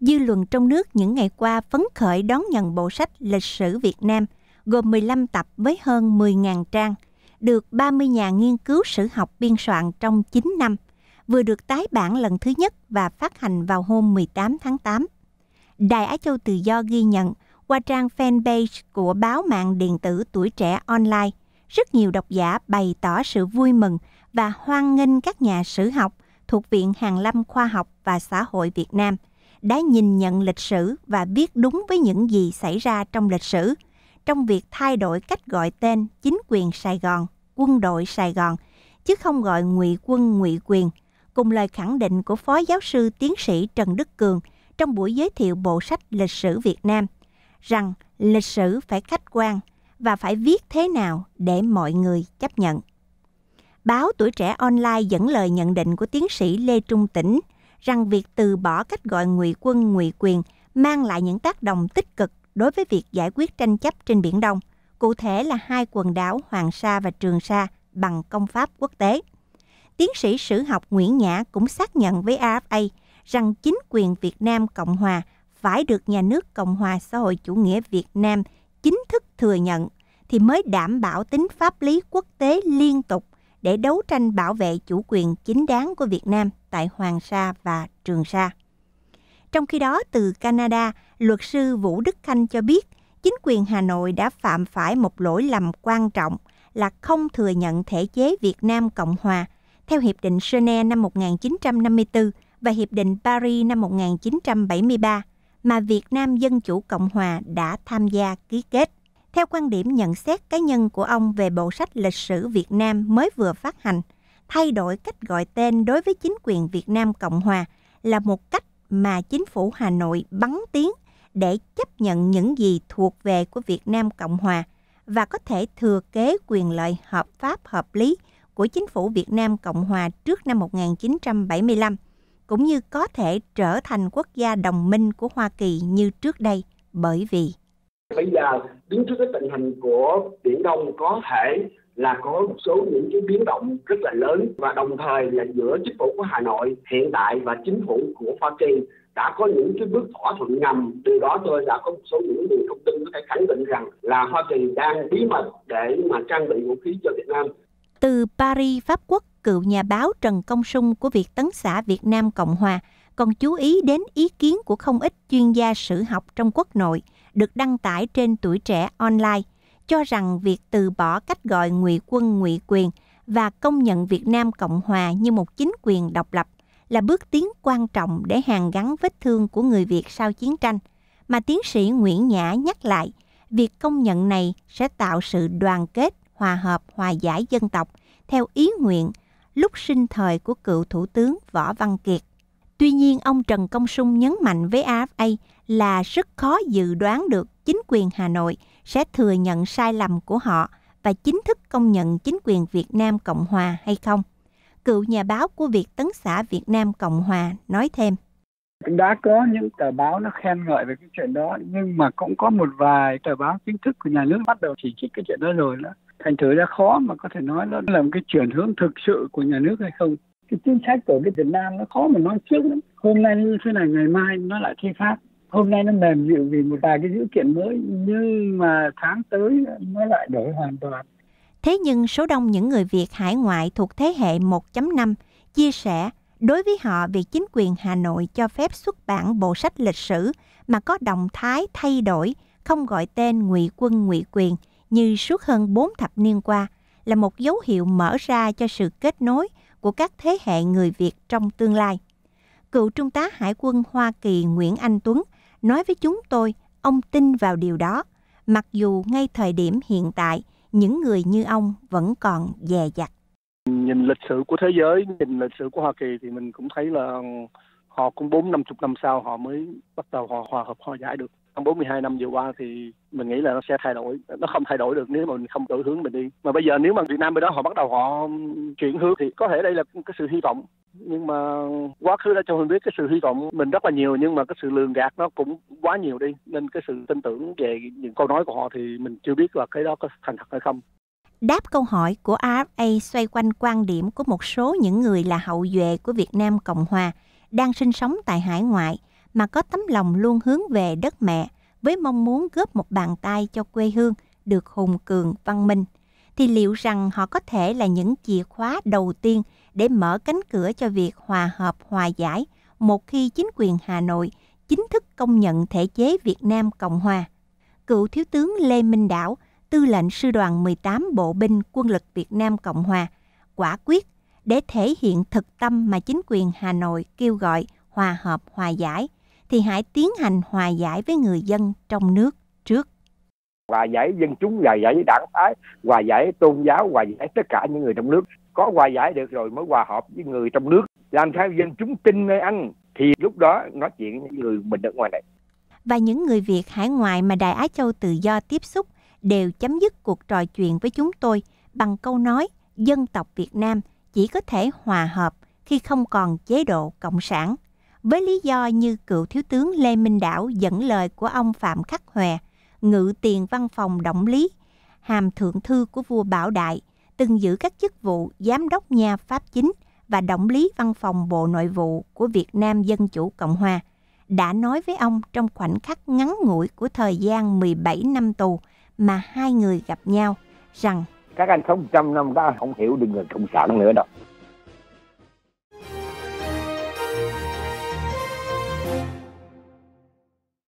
dư luận trong nước những ngày qua phấn khởi đón nhận bộ sách Lịch sử Việt Nam gồm 15 tập với hơn 10.000 trang, được 30 nhà nghiên cứu sử học biên soạn trong 9 năm, vừa được tái bản lần thứ nhất và phát hành vào hôm 18 tháng 8. Đài Á Châu Tự Do ghi nhận qua trang fanpage của báo mạng điện tử Tuổi Trẻ Online, rất nhiều độc giả bày tỏ sự vui mừng và hoan nghênh các nhà sử học thuộc Viện Hàn Lâm Khoa học và Xã hội Việt Nam đã nhìn nhận lịch sử và biết đúng với những gì xảy ra trong lịch sử trong việc thay đổi cách gọi tên chính quyền Sài Gòn, quân đội Sài Gòn, chứ không gọi ngụy quân ngụy quyền, cùng lời khẳng định của Phó Giáo sư Tiến sĩ Trần Đức Cường trong buổi giới thiệu bộ sách Lịch sử Việt Nam, rằng lịch sử phải khách quan và phải viết thế nào để mọi người chấp nhận. Báo Tuổi Trẻ Online dẫn lời nhận định của tiến sĩ Lê Trung Tĩnh – rằng việc từ bỏ cách gọi ngụy quân ngụy quyền mang lại những tác động tích cực đối với việc giải quyết tranh chấp trên Biển Đông, cụ thể là hai quần đảo Hoàng Sa và Trường Sa bằng công pháp quốc tế. Tiến sĩ sử học Nguyễn Nhã cũng xác nhận với AFA rằng chính quyền Việt Nam Cộng Hòa phải được nhà nước Cộng hòa xã hội chủ nghĩa Việt Nam chính thức thừa nhận thì mới đảm bảo tính pháp lý quốc tế liên tục để đấu tranh bảo vệ chủ quyền chính đáng của Việt Nam tại Hoàng Sa và Trường Sa. Trong khi đó, từ Canada, luật sư Vũ Đức Khanh cho biết chính quyền Hà Nội đã phạm phải một lỗi lầm quan trọng là không thừa nhận thể chế Việt Nam Cộng Hòa theo Hiệp định Geneva năm 1954 và Hiệp định Paris năm 1973 mà Việt Nam Dân Chủ Cộng Hòa đã tham gia ký kết. Theo quan điểm nhận xét cá nhân của ông về bộ sách lịch sử Việt Nam mới vừa phát hành, thay đổi cách gọi tên đối với chính quyền Việt Nam Cộng Hòa là một cách mà chính phủ Hà Nội bắn tiếng để chấp nhận những gì thuộc về của Việt Nam Cộng Hòa và có thể thừa kế quyền lợi hợp pháp hợp lý của chính phủ Việt Nam Cộng Hòa trước năm 1975, cũng như có thể trở thành quốc gia đồng minh của Hoa Kỳ như trước đây bởi vì bây giờ đứng trước cái tình hình của biển đông có thể là có một số những cái biến động rất là lớn và đồng thời là giữa chính phủ của Hà Nội hiện tại và chính phủ của Hoa Kỳ đã có những cái bước thỏa thuận ngầm từ đó tôi đã có một số những nguồn thông tin có thể khẳng định rằng là Hoa Kỳ đang bí mật để mà trang bị vũ khí cho Việt Nam từ Paris Pháp Quốc cựu nhà báo Trần Công Sung của Việt Tấn xã Việt Nam Cộng Hòa còn chú ý đến ý kiến của không ít chuyên gia sử học trong quốc nội – được đăng tải trên tuổi trẻ online cho rằng việc từ bỏ cách gọi ngụy quân ngụy quyền và công nhận Việt Nam Cộng Hòa như một chính quyền độc lập là bước tiến quan trọng để hàn gắn vết thương của người Việt sau chiến tranh. Mà tiến sĩ Nguyễn Nhã nhắc lại, việc công nhận này sẽ tạo sự đoàn kết, hòa hợp, hòa giải dân tộc theo ý nguyện lúc sinh thời của cựu Thủ tướng Võ Văn Kiệt. Tuy nhiên, ông Trần Công Sung nhấn mạnh với AFA là rất khó dự đoán được chính quyền Hà Nội sẽ thừa nhận sai lầm của họ và chính thức công nhận chính quyền Việt Nam Cộng Hòa hay không. Cựu nhà báo của Việt Tấn xã Việt Nam Cộng Hòa nói thêm. Đã có những tờ báo nó khen ngợi về cái chuyện đó, nhưng mà cũng có một vài tờ báo chính thức của nhà nước bắt đầu chỉ trích cái chuyện đó rồi đó. Thành thử ra khó mà có thể nói nó là một cái chuyển hướng thực sự của nhà nước hay không cái chính sách của cái Việt Nam nó khó mà nói trước lắm hôm nay như thế này ngày mai nó lại thi khác hôm nay nó mềm dịu vì một vài cái dữ kiện mới nhưng mà tháng tới nó lại đổi hoàn toàn Thế nhưng số đông những người Việt hải ngoại thuộc thế hệ 1.5 chia sẻ đối với họ việc chính quyền Hà Nội cho phép xuất bản bộ sách lịch sử mà có động thái thay đổi, không gọi tên ngụy quân ngụy quyền như suốt hơn 4 thập niên qua là một dấu hiệu mở ra cho sự kết nối của các thế hệ người Việt trong tương lai. Cựu Trung tá Hải quân Hoa Kỳ Nguyễn Anh Tuấn nói với chúng tôi ông tin vào điều đó, mặc dù ngay thời điểm hiện tại những người như ông vẫn còn dè dặt. Nhìn lịch sử của thế giới, nhìn lịch sử của Hoa Kỳ thì mình cũng thấy là họ cũng bốn năm chục năm sau họ mới bắt đầu họ hòa hợp họ giải được trong 42 năm vừa qua thì mình nghĩ là nó sẽ thay đổi nó không thay đổi được nếu mà mình không đổi hướng mình đi mà bây giờ nếu mà Việt Nam bên đó họ bắt đầu họ chuyển hướng thì có thể đây là cái sự hy vọng nhưng mà quá khứ đã cho mình biết cái sự hy vọng mình rất là nhiều nhưng mà cái sự lường gạt nó cũng quá nhiều đi nên cái sự tin tưởng về những câu nói của họ thì mình chưa biết là cái đó có thành thật hay không đáp câu hỏi của RFA xoay quanh quan điểm của một số những người là hậu duệ của Việt Nam Cộng Hòa đang sinh sống tại hải ngoại mà có tấm lòng luôn hướng về đất mẹ với mong muốn góp một bàn tay cho quê hương được hùng cường văn minh, thì liệu rằng họ có thể là những chìa khóa đầu tiên để mở cánh cửa cho việc hòa hợp hòa giải một khi chính quyền Hà Nội chính thức công nhận thể chế Việt Nam Cộng Hòa. Cựu Thiếu tướng Lê Minh Đảo, tư lệnh sư đoàn 18 Bộ binh Quân lực Việt Nam Cộng Hòa, quả quyết để thể hiện thực tâm mà chính quyền Hà Nội kêu gọi hòa hợp hòa giải thì hãy tiến hành hòa giải với người dân trong nước trước hòa giải dân chúng hòa giải với đảng phái hòa giải tôn giáo hòa giải tất cả những người trong nước có hòa giải được rồi mới hòa hợp với người trong nước làm sao dân chúng tin nơi anh thì lúc đó nói chuyện với người mình ở ngoài này và những người Việt hải ngoại mà Đại Á Châu tự do tiếp xúc đều chấm dứt cuộc trò chuyện với chúng tôi bằng câu nói dân tộc Việt Nam chỉ có thể hòa hợp khi không còn chế độ cộng sản với lý do như cựu thiếu tướng Lê Minh Đảo dẫn lời của ông Phạm Khắc Hòe, ngự tiền văn phòng động lý, hàm thượng thư của vua Bảo Đại, từng giữ các chức vụ giám đốc nhà pháp chính và động lý văn phòng Bộ Nội vụ của Việt Nam Dân Chủ Cộng Hòa, đã nói với ông trong khoảnh khắc ngắn ngủi của thời gian 17 năm tù mà hai người gặp nhau rằng các anh sống trăm năm đó không hiểu được người cộng sản nữa đâu